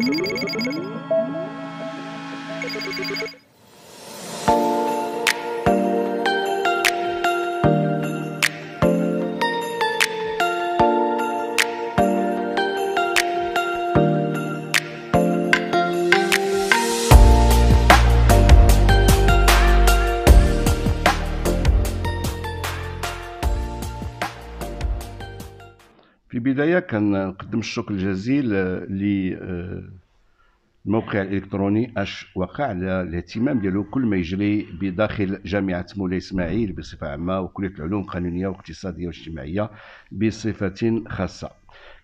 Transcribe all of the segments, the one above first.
Thank you. البداية كنقدم الشكر الجزيل للموقع آه، الإلكتروني أش وقع على الاهتمام ديالو كل ما يجري بداخل جامعة مولاي إسماعيل بصفة عامة وكلية العلوم القانونية والاقتصادية والاجتماعية بصفة خاصة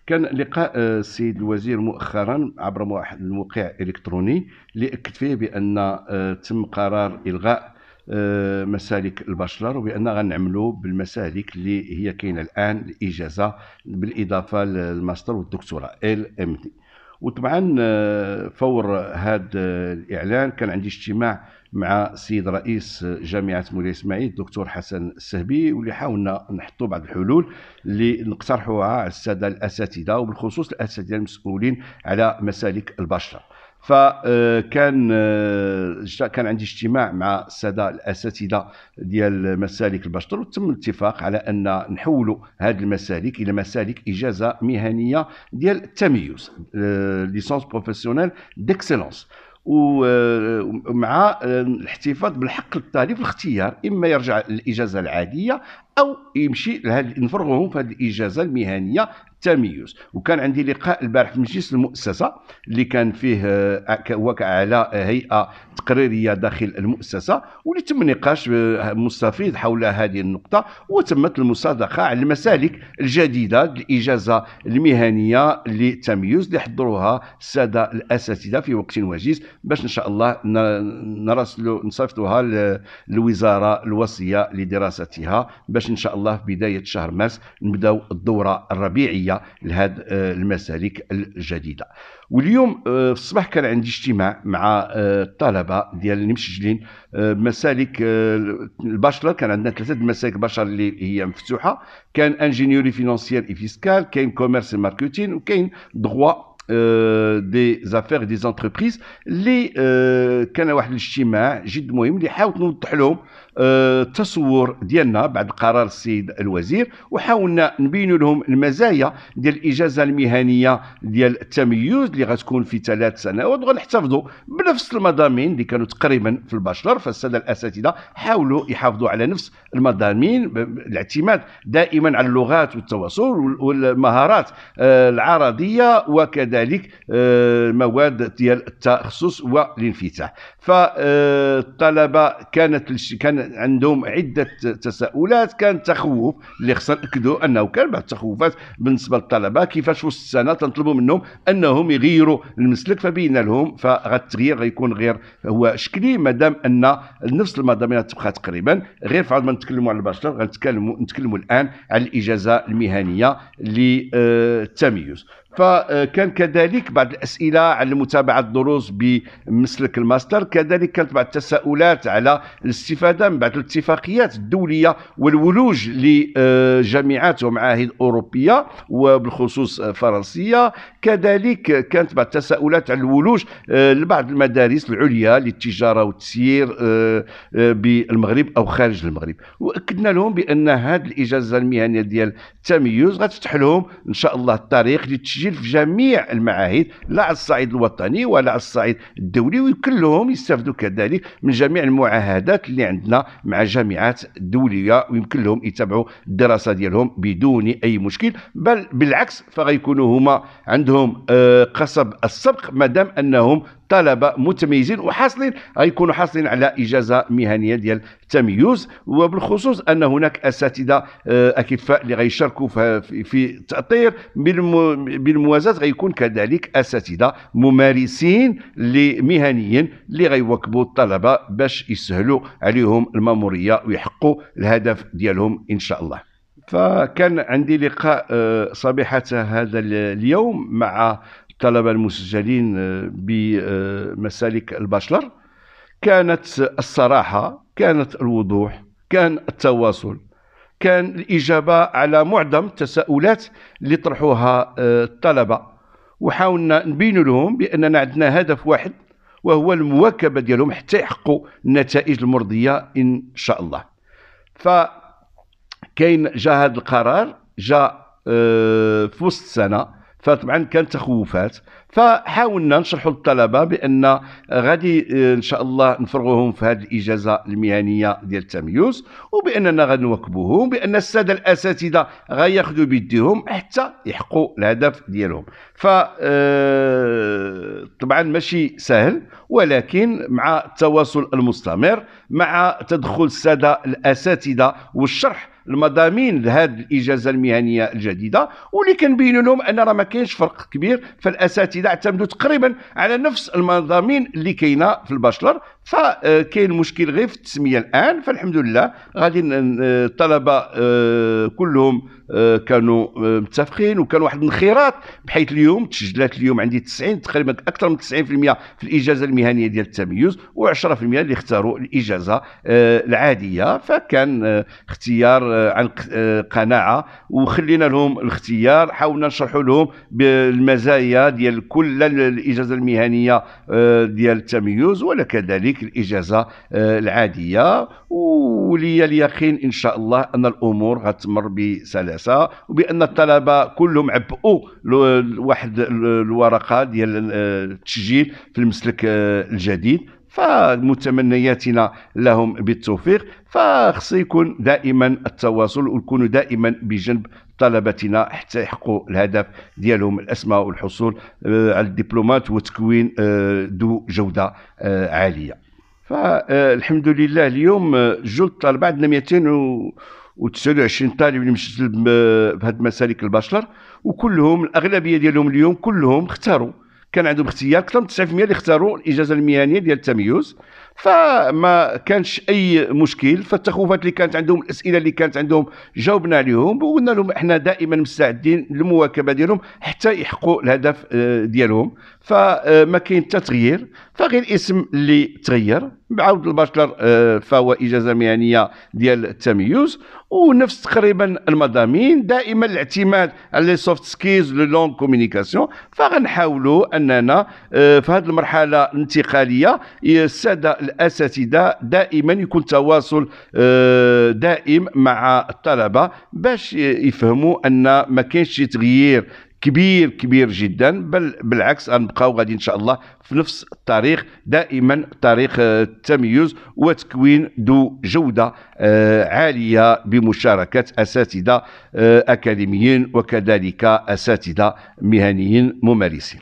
كان لقاء آه، السيد الوزير مؤخرا عبر الموقع الإلكتروني اللي أكد فيه بأن آه، تم قرار إلغاء آه، مسالك البشر وبان غنعملوا بالمسالك اللي هي كاينه الان الاجازه بالاضافه للماستر والدكتوراه ال ام دي وطبعا آه، فور هذا آه، الاعلان كان عندي اجتماع مع السيد رئيس جامعه مولاي اسماعيل الدكتور حسن السهبي واللي حاولنا نحطوا بعض الحلول اللي نقترحوها على الساده الاساتذه وبالخصوص الاساتذه المسؤولين على مسالك البشر فكان آه، آه، كان عندي اجتماع مع الساده الاساتذه ديال مسالك البشطر وتم الاتفاق على ان نحولوا هذه المسالك الى مسالك اجازه مهنيه ديال التميز ليسونس بروفيسيونيل ديكسيلونس ومع آه، الاحتفاظ بالحق للطالب الاختيار اما يرجع للاجازه العاديه او يمشي لهاد نفرغوهم في هذه الاجازه المهنيه التميز وكان عندي لقاء البارح في مجلس المؤسسه اللي كان فيه آه، هو على هيئه تقريريه داخل المؤسسه واللي تم نقاش آه، مستفيض حول هذه النقطه وتمت المصادقه على المسالك الجديده الاجازه المهنيه للتميز اللي حضروها الساده الاساتذه في وقت وجيز باش ان شاء الله نرسلوا نصيفطوها للوزاره الوصيه لدراستها باش باش ان شاء الله في بدايه شهر مارس نبداو الدوره الربيعيه لهذه آه، المسالك الجديده واليوم آه، في الصباح كان عندي اجتماع مع آه، الطلبه ديال اللي مسجلين مسالك البشره كان عندنا ثلاثه مسالك بشر اللي هي مفتوحه كان انجينيوري فينانسيير اي فيسكال كاين كوميرس ماركتين وكاين دغوا دي زافير دي زونتربريز اللي كان واحد الاجتماع جد مهم اللي حاولت نوضح لهم التصور آه، ديالنا بعد قرار السيد الوزير وحاولنا نبين لهم المزايا ديال الاجازه المهنيه ديال التميز اللي غتكون في ثلاث سنوات وغنحتفظوا بنفس المضامين اللي كانوا تقريبا في البشر فالساده الاساتذه حاولوا يحافظوا على نفس المضامين الاعتماد دائما على اللغات والتواصل والمهارات آه، العرضيه وكذلك آه، مواد ديال التخصص والانفتاح فالطلبه كانت كان عندهم عده تساؤلات كان تخوف اللي خصنا ناكدوا انه كان بعض التخوفات بالنسبه للطلبه كيفاش وسط السنه تنطلبوا منهم انهم يغيروا المسلك فبين لهم فالتغيير غيكون غير هو شكلي مادام ان نفس المضامين تبقى تقريبا غير فعاد ما نتكلموا على البشر غنتكلموا نتكلموا الان على الاجازه المهنيه للتميز فكان كذلك بعض الاسئله على متابعه الدروس بمسلك الماستر كذلك كانت بعض التساؤلات على الاستفاده من بعض الاتفاقيات الدوليه والولوج لجامعات ومعاهد اوروبيه وبالخصوص فرنسيه كذلك كانت بعض التساؤلات على الولوج لبعض المدارس العليا للتجاره والتسيير آه، بالمغرب او خارج المغرب واكدنا لهم بان هذه الاجازه المهنيه ديال التميز غتفتح لهم ان شاء الله الطريق للتسجيل تسجل في جميع المعاهد لا على الصعيد الوطني ولا على الصعيد الدولي وكلهم يستافدوا كذلك من جميع المعاهدات اللي عندنا مع جامعات دوليه ويمكن لهم يتابعوا الدراسه ديالهم بدون اي مشكل بل بالعكس فغيكونوا هما عندهم آه، قصب السبق مادام انهم طلبه متميزين وحاصلين غيكونوا حاصلين على اجازه مهنيه ديال التميز وبالخصوص ان هناك اساتذه آه، اكفاء اللي غيشاركوا في التاطير بالموازاه غيكون كذلك اساتذه ممارسين لمهنيين اللي غيواكبوا الطلبه باش يسهلوا عليهم الماموريه ويحققوا الهدف ديالهم ان شاء الله فكان عندي لقاء آه، صبيحة هذا اليوم مع الطلبة المسجلين آه، بمسالك البشر كانت الصراحة كانت الوضوح كان التواصل كان الإجابة على معظم التساؤلات اللي طرحوها آه، الطلبة وحاولنا نبين لهم بأننا عندنا هدف واحد وهو المواكبة ديالهم حتى يحققوا النتائج المرضية إن شاء الله فكاين جا هذا القرار جا آه، في وسط السنة فطبعا كان تخوفات فحاولنا نشرحوا للطلبه بان غادي آه، ان شاء الله نفرغوهم في هذه الاجازه المهنيه ديال التمييز وباننا غنواكبوهم بان الساده الاساتذه غياخذوا بيديهم حتى يحققوا الهدف ديالهم ف آه، طبعا ماشي سهل ولكن مع التواصل المستمر مع تدخل الساده الاساتذه والشرح المضامين لهذه الاجازه المهنيه الجديده واللي كنبين لهم ان راه ما كاينش فرق كبير فالاساتذه اعتمدوا تقريبا على نفس المضامين اللي كاينه في البشلر فكاين مشكل غير في التسميه الان فالحمد لله غادي الطلبه آه، كلهم آه، كانوا آه، متفقين وكان واحد الانخراط بحيث اليوم تسجلات اليوم عندي 90 تقريبا اكثر من 90% في الاجازه المهنيه ديال التميز و10% اللي اختاروا الاجازه العاديه فكان اختيار عن قناعه وخلينا لهم الاختيار حاولنا نشرحوا لهم بالمزايا ديال كل الاجازه المهنيه ديال التميز ولا كذلك ديك الاجازه آه، العاديه ولي اليقين ان شاء الله ان الامور غتمر بسلاسه وبان الطلبه كلهم عبؤوا واحد الورقه ديال آه، التسجيل في المسلك آه، الجديد فمتمنياتنا لهم بالتوفيق فخص يكون دائما التواصل ويكونوا دائما بجنب طلبتنا حتى يحققوا الهدف ديالهم الاسمى والحصول آه، على الدبلومات وتكوين آه، ذو جوده آه، عاليه فالحمد لله اليوم جل الطلبه عندنا 229 طالب اللي مسجل هاد مسالك البشر وكلهم الاغلبيه ديالهم اليوم كلهم اختاروا كان عندهم اختيار اكثر من 9% اللي اختاروا الاجازه المهنيه ديال التميز فما كانش اي مشكل فالتخوفات اللي كانت عندهم الاسئله اللي كانت عندهم جاوبنا عليهم وقلنا لهم احنا دائما مستعدين للمواكبه ديالهم حتى يحققوا الهدف آه، ديالهم فما آه، كاين حتى تغيير فغير الاسم اللي تغير بعود البشلر آه، فهو اجازه مهنيه ديال التميز ونفس تقريبا المضامين دائما الاعتماد على لي سوفت سكيلز لو لونغ كومينيكاسيون فغنحاولوا اننا في هذه المرحله الانتقاليه الساده الاساتذه دائما يكون تواصل آه، دائم مع الطلبه باش يفهموا ان ما كاينش شي تغيير كبير كبير جدا بل بالعكس غنبقاو غادي ان شاء الله في نفس الطريق دائما طريق آه، التميز وتكوين ذو جوده آه، عاليه بمشاركه اساتذه اكاديميين وكذلك اساتذه مهنيين ممارسين